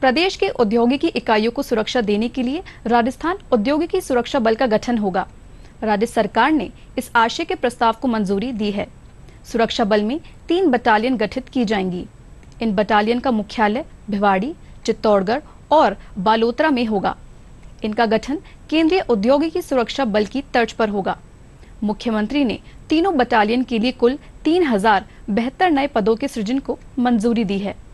प्रदेश के औद्योगिकी इकाइयों को सुरक्षा देने के लिए राजस्थान औद्योगिकी सुरक्षा बल का गठन होगा राज्य सरकार ने इस आशय के प्रस्ताव को मंजूरी दी है सुरक्षा बल में तीन बटालियन गठित की जाएंगी इन बटालियन का मुख्यालय भिवाड़ी चित्तौड़गढ़ और बालोतरा में होगा इनका गठन केंद्रीय औद्योगिकी सुरक्षा बल की तर्ज पर होगा मुख्यमंत्री ने तीनों बटालियन के लिए कुल तीन हजार बेहतर नए पदों के सृजन को मंजूरी दी है